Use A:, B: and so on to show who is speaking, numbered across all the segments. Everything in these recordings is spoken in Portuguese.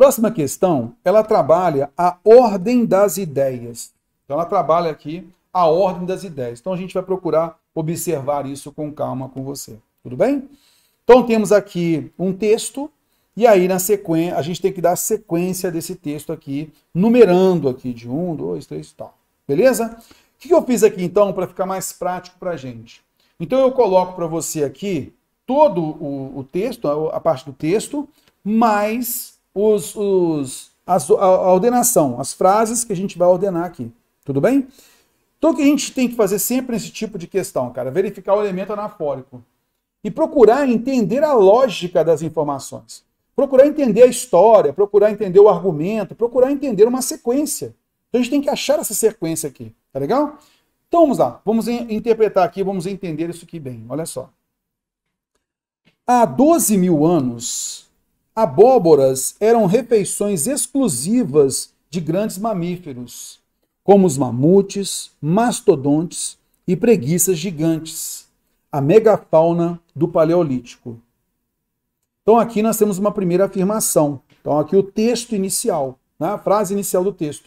A: Próxima questão, ela trabalha a ordem das ideias. Então, ela trabalha aqui a ordem das ideias. Então, a gente vai procurar observar isso com calma com você. Tudo bem? Então, temos aqui um texto, e aí na sequência, a gente tem que dar sequência desse texto aqui, numerando aqui de um, dois, três e tal. Beleza? O que eu fiz aqui, então, para ficar mais prático para a gente? Então, eu coloco para você aqui todo o, o texto, a parte do texto, mais os, os, as, a ordenação, as frases que a gente vai ordenar aqui. Tudo bem? Então, o que a gente tem que fazer sempre nesse tipo de questão, cara? Verificar o elemento anafórico. E procurar entender a lógica das informações. Procurar entender a história, procurar entender o argumento, procurar entender uma sequência. Então, a gente tem que achar essa sequência aqui, tá legal? Então, vamos lá. Vamos interpretar aqui, vamos entender isso aqui bem. Olha só. Há 12 mil anos, Abóboras eram refeições exclusivas de grandes mamíferos, como os mamutes, mastodontes e preguiças gigantes, a megafauna do Paleolítico. Então aqui nós temos uma primeira afirmação. Então aqui o texto inicial, né? a frase inicial do texto.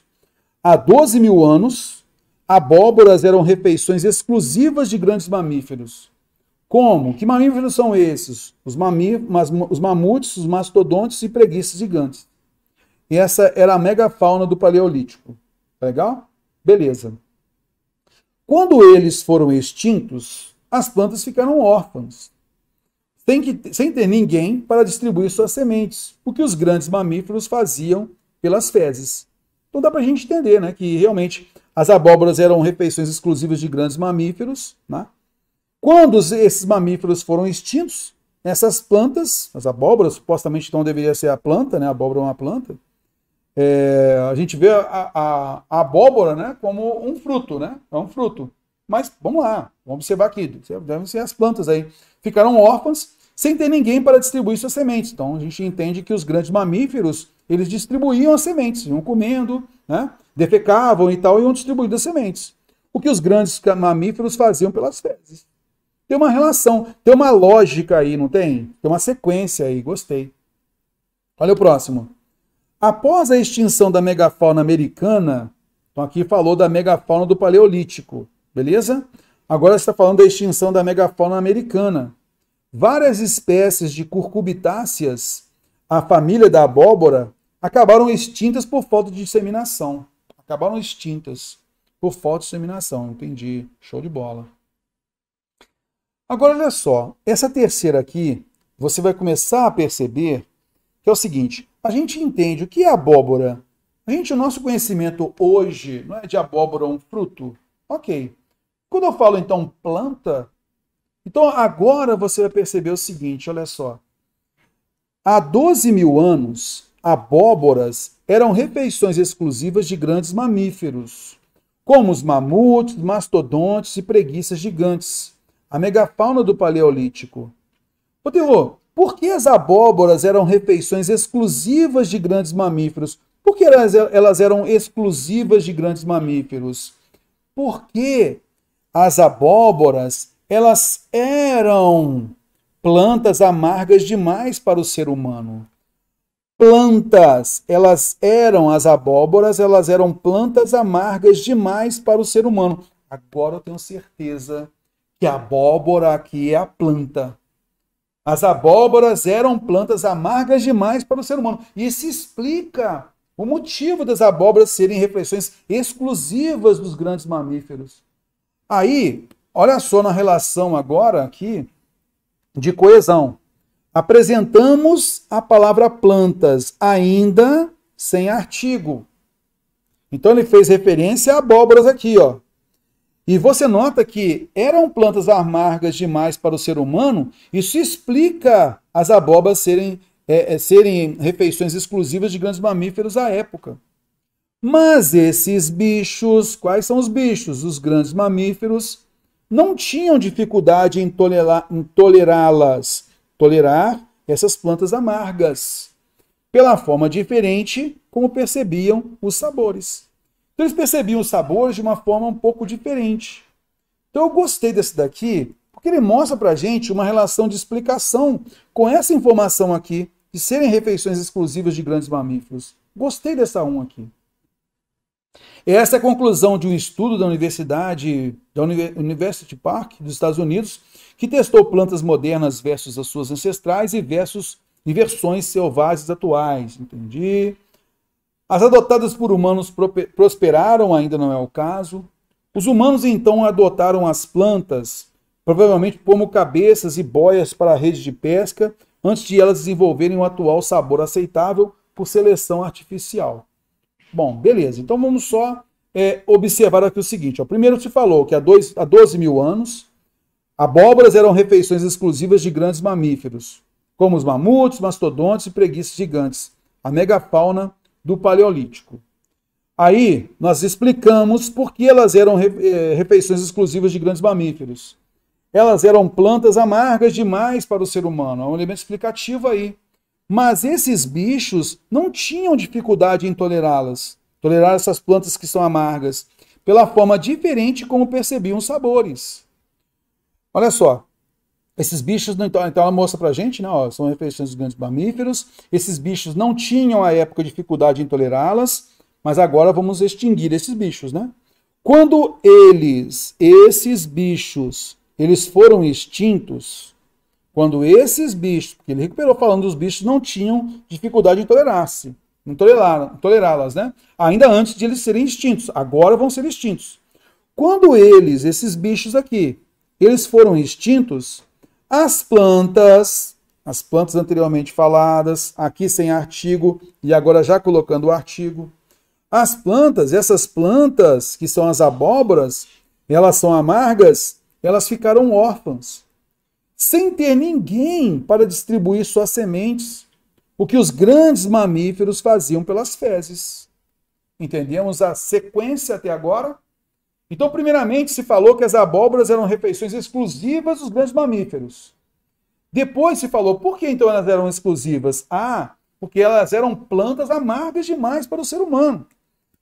A: Há 12 mil anos, abóboras eram refeições exclusivas de grandes mamíferos, como? Que mamíferos são esses? Os, mas, os mamutes, os mastodontes e preguiças gigantes. E essa era a megafauna do Paleolítico. Tá legal? Beleza. Quando eles foram extintos, as plantas ficaram órfãs, sem, que, sem ter ninguém para distribuir suas sementes, o que os grandes mamíferos faziam pelas fezes. Então dá para a gente entender né, que realmente as abóboras eram refeições exclusivas de grandes mamíferos, né? Quando esses mamíferos foram extintos, essas plantas, as abóboras, supostamente então deveria ser a planta, né? A abóbora é uma planta. É, a gente vê a, a, a, abóbora né, como um fruto, né? É um fruto. Mas vamos lá, vamos observar aqui. Devem ser as plantas aí. Ficaram órfãs sem ter ninguém para distribuir suas sementes. Então a gente entende que os grandes mamíferos eles distribuíam as sementes, iam comendo, né? defecavam e tal, e iam distribuindo as sementes. O que os grandes mamíferos faziam pelas fezes. Tem uma relação, tem uma lógica aí, não tem? Tem uma sequência aí, gostei. Olha o próximo. Após a extinção da megafauna americana, então aqui falou da megafauna do Paleolítico, beleza? Agora está falando da extinção da megafauna americana. Várias espécies de curcubitáceas, a família da abóbora, acabaram extintas por falta de disseminação. Acabaram extintas por falta de disseminação, entendi. Show de bola. Agora, olha só, essa terceira aqui, você vai começar a perceber que é o seguinte, a gente entende o que é abóbora. A gente, o nosso conhecimento hoje não é de abóbora é um fruto. Ok. Quando eu falo, então, planta, então agora você vai perceber o seguinte, olha só. Há 12 mil anos, abóboras eram refeições exclusivas de grandes mamíferos, como os mamutes, mastodontes e preguiças gigantes a megafauna do Paleolítico. Poterô, por que as abóboras eram refeições exclusivas de grandes mamíferos? Por que elas, elas eram exclusivas de grandes mamíferos? Porque as abóboras elas eram plantas amargas demais para o ser humano. Plantas, elas eram as abóboras, elas eram plantas amargas demais para o ser humano. Agora eu tenho certeza que a abóbora aqui é a planta. As abóboras eram plantas amargas demais para o ser humano. E isso explica o motivo das abóboras serem refeições exclusivas dos grandes mamíferos. Aí, olha só na relação agora aqui de coesão. Apresentamos a palavra plantas ainda sem artigo. Então ele fez referência a abóboras aqui, ó. E você nota que eram plantas amargas demais para o ser humano, isso explica as abobas serem, é, é, serem refeições exclusivas de grandes mamíferos à época. Mas esses bichos, quais são os bichos? Os grandes mamíferos não tinham dificuldade em tolerá-las, tolerar essas plantas amargas, pela forma diferente como percebiam os sabores. Então eles percebiam os sabores de uma forma um pouco diferente. Então eu gostei desse daqui, porque ele mostra para a gente uma relação de explicação com essa informação aqui, de serem refeições exclusivas de grandes mamíferos. Gostei dessa um aqui. Essa é a conclusão de um estudo da Universidade da University Park dos Estados Unidos, que testou plantas modernas versus as suas ancestrais e versus versões selvagens atuais. Entendi. As adotadas por humanos prosperaram, ainda não é o caso. Os humanos então adotaram as plantas, provavelmente como cabeças e boias para a rede de pesca, antes de elas desenvolverem o atual sabor aceitável por seleção artificial. Bom, beleza. Então vamos só é, observar aqui o seguinte. Ó. Primeiro se falou que há, dois, há 12 mil anos, abóboras eram refeições exclusivas de grandes mamíferos, como os mamutes, mastodontes e preguiças gigantes. A megafauna do Paleolítico. Aí nós explicamos por que elas eram eh, refeições exclusivas de grandes mamíferos. Elas eram plantas amargas demais para o ser humano, é um elemento explicativo aí. Mas esses bichos não tinham dificuldade em tolerá-las, tolerar essas plantas que são amargas, pela forma diferente como percebiam os sabores. Olha só, esses bichos, então, então ela mostra pra gente, né, ó, são refeições dos grandes mamíferos. Esses bichos não tinham à época dificuldade em tolerá-las, mas agora vamos extinguir esses bichos, né? Quando eles, esses bichos, eles foram extintos, quando esses bichos, que ele recuperou falando dos bichos, não tinham dificuldade em tolerar-se, em tolerá-las, né? Ainda antes de eles serem extintos, agora vão ser extintos. Quando eles, esses bichos aqui, eles foram extintos, as plantas, as plantas anteriormente faladas, aqui sem artigo e agora já colocando o artigo. As plantas, essas plantas que são as abóboras, elas são amargas, elas ficaram órfãs, sem ter ninguém para distribuir suas sementes, o que os grandes mamíferos faziam pelas fezes. Entendemos a sequência até agora? Então, primeiramente, se falou que as abóboras eram refeições exclusivas dos grandes mamíferos. Depois se falou, por que então elas eram exclusivas? Ah, porque elas eram plantas amargas demais para o ser humano.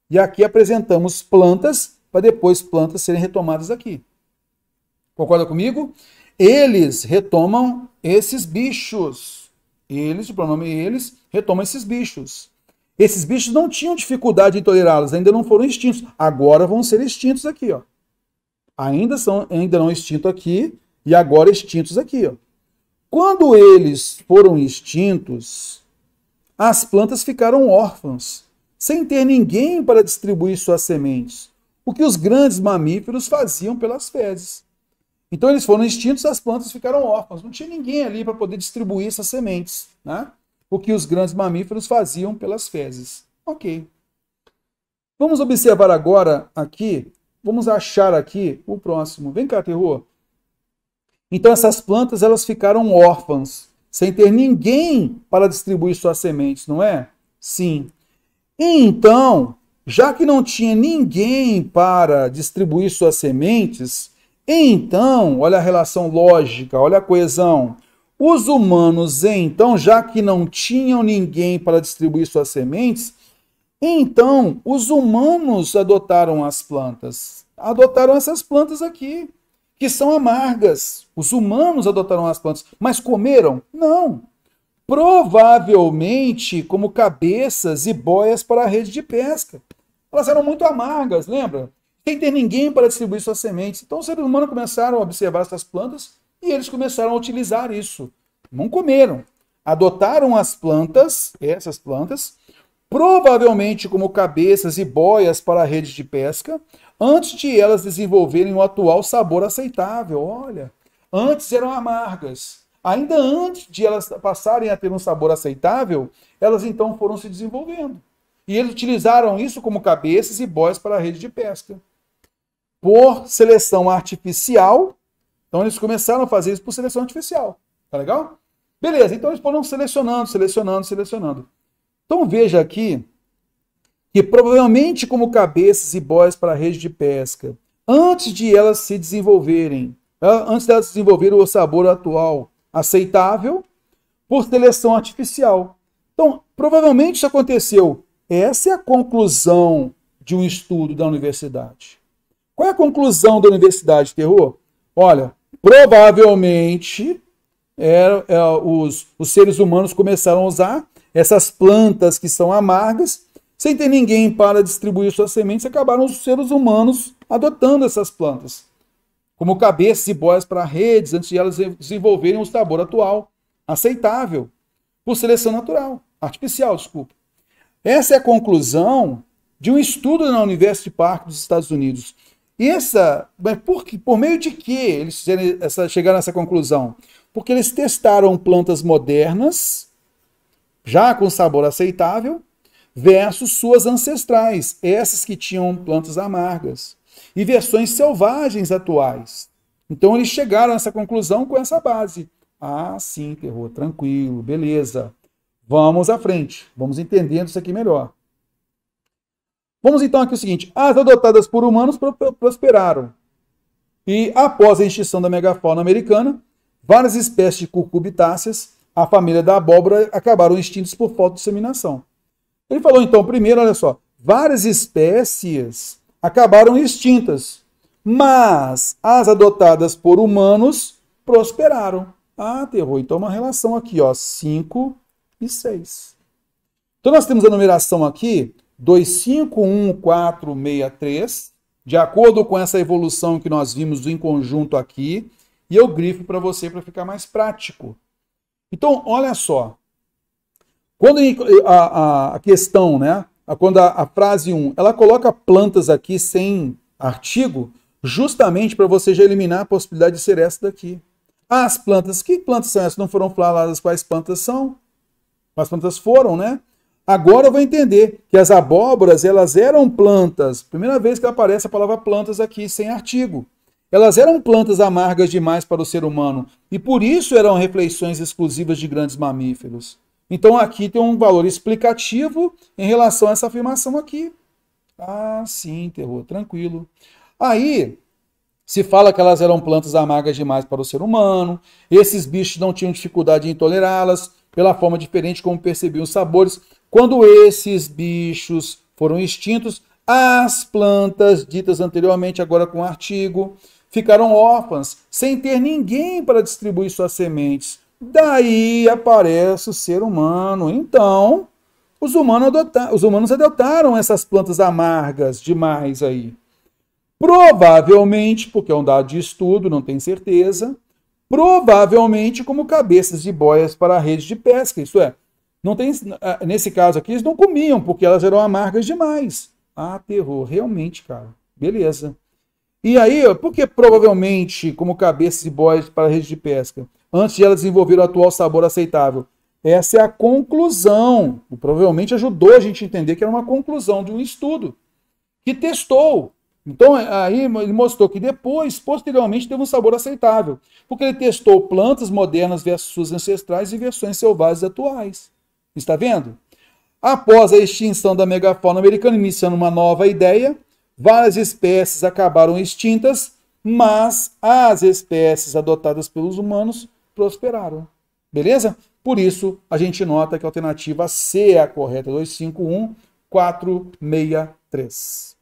A: E aqui apresentamos plantas para depois plantas serem retomadas aqui. Concorda comigo? Eles retomam esses bichos. Eles, o pronome eles, retomam esses bichos. Esses bichos não tinham dificuldade em tolerá-los, ainda não foram extintos. Agora vão ser extintos aqui, ó. Ainda são, ainda não extintos aqui e agora extintos aqui, ó. Quando eles foram extintos, as plantas ficaram órfãs, sem ter ninguém para distribuir suas sementes, o que os grandes mamíferos faziam pelas fezes. Então eles foram extintos, as plantas ficaram órfãs, não tinha ninguém ali para poder distribuir essas sementes, né? o que os grandes mamíferos faziam pelas fezes. Ok. Vamos observar agora aqui, vamos achar aqui o próximo. Vem cá, terror. Então essas plantas elas ficaram órfãs, sem ter ninguém para distribuir suas sementes, não é? Sim. então, já que não tinha ninguém para distribuir suas sementes, então, olha a relação lógica, olha a coesão. Os humanos, então, já que não tinham ninguém para distribuir suas sementes, então os humanos adotaram as plantas. Adotaram essas plantas aqui, que são amargas. Os humanos adotaram as plantas, mas comeram? Não. Provavelmente como cabeças e boias para a rede de pesca. Elas eram muito amargas, lembra? Sem ter ninguém para distribuir suas sementes. Então os seres humanos começaram a observar essas plantas e eles começaram a utilizar isso. Não comeram. Adotaram as plantas, essas plantas, provavelmente como cabeças e boias para a rede de pesca, antes de elas desenvolverem o atual sabor aceitável. Olha, antes eram amargas. Ainda antes de elas passarem a ter um sabor aceitável, elas então foram se desenvolvendo. E eles utilizaram isso como cabeças e boias para a rede de pesca. Por seleção artificial, então eles começaram a fazer isso por seleção artificial. Tá legal? Beleza, então eles foram selecionando, selecionando, selecionando. Então veja aqui que provavelmente como cabeças e boias para a rede de pesca, antes de elas se desenvolverem, ah, antes de elas desenvolverem o sabor atual aceitável, por seleção artificial. Então, provavelmente isso aconteceu. Essa é a conclusão de um estudo da universidade. Qual é a conclusão da universidade, Terror? Olha, provavelmente era, é, é, os, os seres humanos começaram a usar essas plantas que são amargas, sem ter ninguém para distribuir suas sementes, acabaram os seres humanos adotando essas plantas, como cabeças e boias para redes, antes de elas desenvolverem o sabor atual, aceitável, por seleção natural, artificial, desculpa. Essa é a conclusão de um estudo na University Park dos Estados Unidos, e essa, por, por meio de que eles fizeram essa, chegaram a essa conclusão? Porque eles testaram plantas modernas, já com sabor aceitável, versus suas ancestrais, essas que tinham plantas amargas, e versões selvagens atuais. Então eles chegaram a essa conclusão com essa base. Ah, sim, terror, tranquilo, beleza. Vamos à frente, vamos entendendo isso aqui melhor. Vamos então aqui o seguinte: as adotadas por humanos prosperaram. E após a extinção da megafauna americana, várias espécies de cucurbitáceas, a família da abóbora, acabaram extintas por falta de disseminação. Ele falou então, primeiro, olha só, várias espécies acabaram extintas, mas as adotadas por humanos prosperaram. Ah, aterrou. Então, uma relação aqui, ó, 5 e 6. Então, nós temos a numeração aqui 251463, de acordo com essa evolução que nós vimos em conjunto aqui, e eu grifo para você para ficar mais prático. Então, olha só. Quando a, a, a questão, né? quando a, frase 1, ela coloca plantas aqui sem artigo, justamente para você já eliminar a possibilidade de ser essa daqui. Ah, as plantas, que plantas são essas? Não foram faladas quais plantas são? Quais plantas foram, né? Agora eu vou entender que as abóboras, elas eram plantas. Primeira vez que aparece a palavra plantas aqui, sem artigo. Elas eram plantas amargas demais para o ser humano e por isso eram reflexões exclusivas de grandes mamíferos. Então aqui tem um valor explicativo em relação a essa afirmação aqui. Ah, sim, terror, tranquilo. Aí se fala que elas eram plantas amargas demais para o ser humano, esses bichos não tinham dificuldade em tolerá-las, pela forma diferente como percebiam os sabores. Quando esses bichos foram extintos, as plantas ditas anteriormente, agora com artigo, ficaram órfãs, sem ter ninguém para distribuir suas sementes. Daí aparece o ser humano. Então, os humanos, adotaram, os humanos adotaram essas plantas amargas demais aí. Provavelmente, porque é um dado de estudo, não tem certeza, provavelmente como cabeças de boias para a rede de pesca. Isso é, não tem, eh, nesse caso aqui, eles não comiam, porque elas eram amargas demais. Ah, terror, realmente, cara. Beleza. E aí, porque provavelmente, como cabeças e bois para a rede de pesca, antes de elas desenvolver o atual sabor aceitável? Essa é a conclusão. Provavelmente ajudou a gente a entender que era uma conclusão de um estudo que testou. Então, é, aí ele mostrou que depois, posteriormente, teve um sabor aceitável, porque ele testou plantas modernas versus suas ancestrais e versões selvagens atuais. Está vendo? Após a extinção da megafauna americana, iniciando uma nova ideia, várias espécies acabaram extintas, mas as espécies adotadas pelos humanos prosperaram. Beleza? Por isso, a gente nota que a alternativa C é a correta, 251, 463.